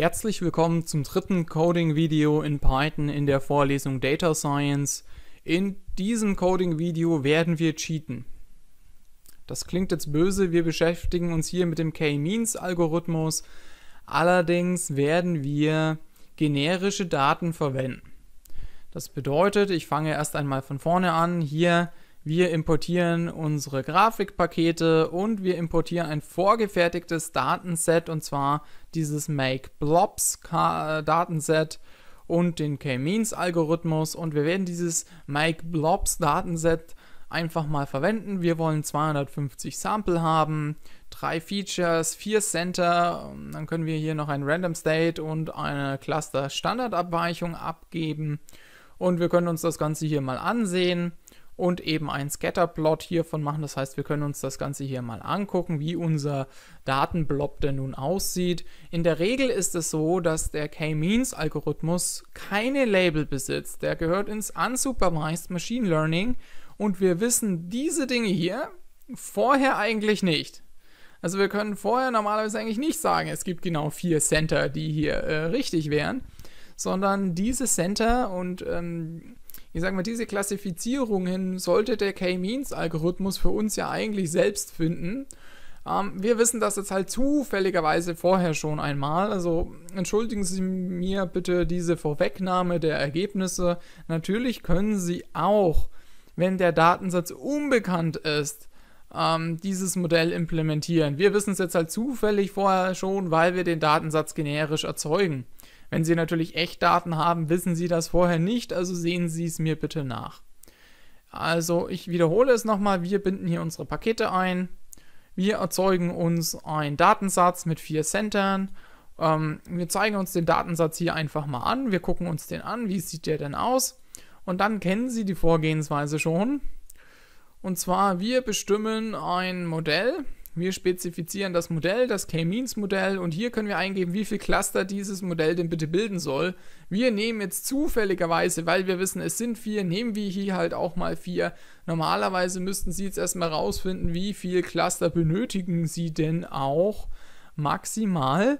Herzlich willkommen zum dritten Coding-Video in Python in der Vorlesung Data Science. In diesem Coding-Video werden wir cheaten. Das klingt jetzt böse, wir beschäftigen uns hier mit dem K-Means-Algorithmus. Allerdings werden wir generische Daten verwenden. Das bedeutet, ich fange erst einmal von vorne an. Hier wir importieren unsere Grafikpakete und wir importieren ein vorgefertigtes Datenset und zwar dieses MakeBlobs äh, Datenset und den K-Means Algorithmus und wir werden dieses MakeBlobs Datenset einfach mal verwenden. Wir wollen 250 Sample haben, drei Features, vier Center, dann können wir hier noch ein Random State und eine Cluster Standardabweichung abgeben und wir können uns das Ganze hier mal ansehen und eben einen Scatterplot hiervon machen. Das heißt, wir können uns das Ganze hier mal angucken, wie unser Datenblob denn nun aussieht. In der Regel ist es so, dass der K-Means-Algorithmus keine Label besitzt. Der gehört ins Unsupervised Machine Learning und wir wissen diese Dinge hier vorher eigentlich nicht. Also wir können vorher normalerweise eigentlich nicht sagen, es gibt genau vier Center, die hier äh, richtig wären, sondern diese Center und ähm, ich sage mal, diese Klassifizierungen sollte der K-Means-Algorithmus für uns ja eigentlich selbst finden. Ähm, wir wissen das jetzt halt zufälligerweise vorher schon einmal. Also entschuldigen Sie mir bitte diese Vorwegnahme der Ergebnisse. Natürlich können Sie auch, wenn der Datensatz unbekannt ist, ähm, dieses Modell implementieren. Wir wissen es jetzt halt zufällig vorher schon, weil wir den Datensatz generisch erzeugen. Wenn Sie natürlich Echtdaten haben, wissen Sie das vorher nicht, also sehen Sie es mir bitte nach. Also ich wiederhole es nochmal, wir binden hier unsere Pakete ein, wir erzeugen uns einen Datensatz mit vier Centern, ähm, wir zeigen uns den Datensatz hier einfach mal an, wir gucken uns den an, wie sieht der denn aus und dann kennen Sie die Vorgehensweise schon. Und zwar, wir bestimmen ein Modell, wir spezifizieren das Modell, das K-Means-Modell und hier können wir eingeben, wie viel Cluster dieses Modell denn bitte bilden soll. Wir nehmen jetzt zufälligerweise, weil wir wissen, es sind vier, nehmen wir hier halt auch mal vier. Normalerweise müssten Sie jetzt erstmal rausfinden, wie viel Cluster benötigen Sie denn auch maximal.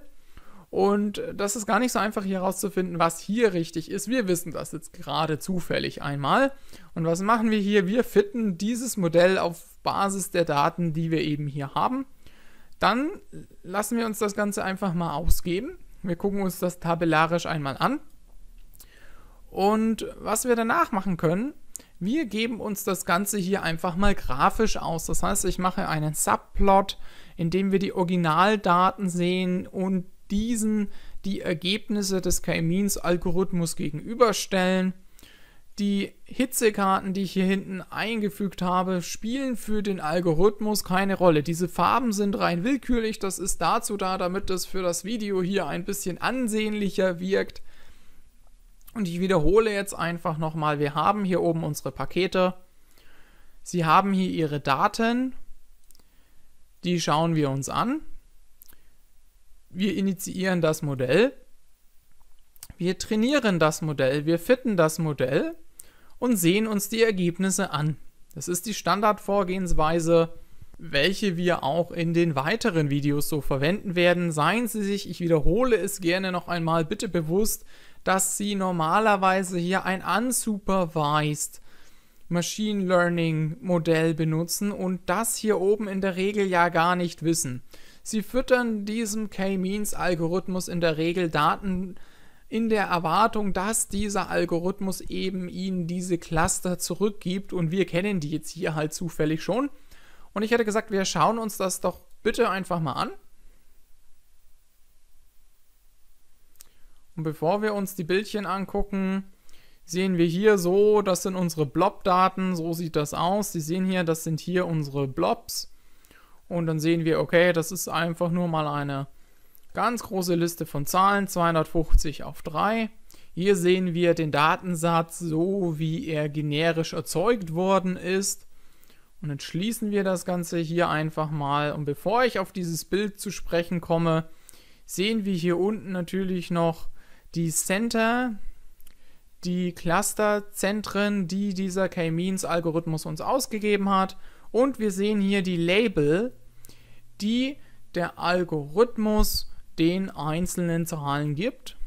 Und das ist gar nicht so einfach hier herauszufinden, was hier richtig ist. Wir wissen das jetzt gerade zufällig einmal. Und was machen wir hier? Wir fitten dieses Modell auf Basis der Daten, die wir eben hier haben. Dann lassen wir uns das Ganze einfach mal ausgeben. Wir gucken uns das tabellarisch einmal an. Und was wir danach machen können, wir geben uns das Ganze hier einfach mal grafisch aus. Das heißt, ich mache einen Subplot, in dem wir die Originaldaten sehen und diesen die Ergebnisse des K-Means-Algorithmus gegenüberstellen. Die Hitzekarten, die ich hier hinten eingefügt habe, spielen für den Algorithmus keine Rolle. Diese Farben sind rein willkürlich, das ist dazu da, damit das für das Video hier ein bisschen ansehnlicher wirkt. Und ich wiederhole jetzt einfach nochmal, wir haben hier oben unsere Pakete. Sie haben hier ihre Daten, die schauen wir uns an wir initiieren das Modell, wir trainieren das Modell, wir fitten das Modell und sehen uns die Ergebnisse an. Das ist die Standardvorgehensweise, welche wir auch in den weiteren Videos so verwenden werden. Seien Sie sich, ich wiederhole es gerne noch einmal, bitte bewusst, dass Sie normalerweise hier ein unsupervised Machine Learning Modell benutzen und das hier oben in der Regel ja gar nicht wissen. Sie füttern diesem K-Means-Algorithmus in der Regel Daten in der Erwartung, dass dieser Algorithmus eben ihnen diese Cluster zurückgibt und wir kennen die jetzt hier halt zufällig schon. Und ich hätte gesagt, wir schauen uns das doch bitte einfach mal an. Und bevor wir uns die Bildchen angucken, sehen wir hier so, das sind unsere Blob-Daten, so sieht das aus. Sie sehen hier, das sind hier unsere Blobs. Und dann sehen wir, okay, das ist einfach nur mal eine ganz große Liste von Zahlen, 250 auf 3. Hier sehen wir den Datensatz so, wie er generisch erzeugt worden ist. Und dann schließen wir das Ganze hier einfach mal. Und bevor ich auf dieses Bild zu sprechen komme, sehen wir hier unten natürlich noch die Center, die Clusterzentren, die dieser K-Means-Algorithmus uns ausgegeben hat. Und wir sehen hier die Label, die der Algorithmus den einzelnen Zahlen gibt.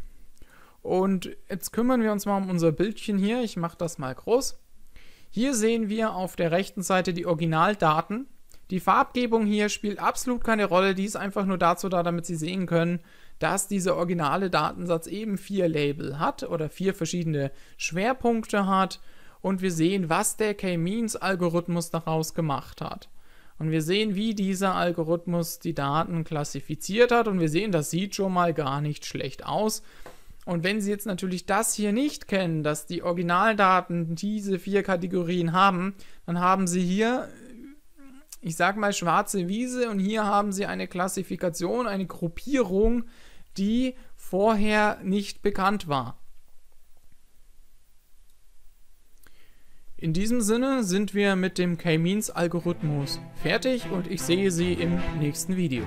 Und jetzt kümmern wir uns mal um unser Bildchen hier. Ich mache das mal groß. Hier sehen wir auf der rechten Seite die Originaldaten. Die Farbgebung hier spielt absolut keine Rolle. Die ist einfach nur dazu da, damit Sie sehen können, dass dieser originale Datensatz eben vier Label hat oder vier verschiedene Schwerpunkte hat. Und wir sehen, was der K-Means-Algorithmus daraus gemacht hat. Und wir sehen, wie dieser Algorithmus die Daten klassifiziert hat. Und wir sehen, das sieht schon mal gar nicht schlecht aus. Und wenn Sie jetzt natürlich das hier nicht kennen, dass die Originaldaten diese vier Kategorien haben, dann haben Sie hier, ich sag mal, schwarze Wiese und hier haben Sie eine Klassifikation, eine Gruppierung, die vorher nicht bekannt war. In diesem Sinne sind wir mit dem K-Means-Algorithmus fertig und ich sehe Sie im nächsten Video.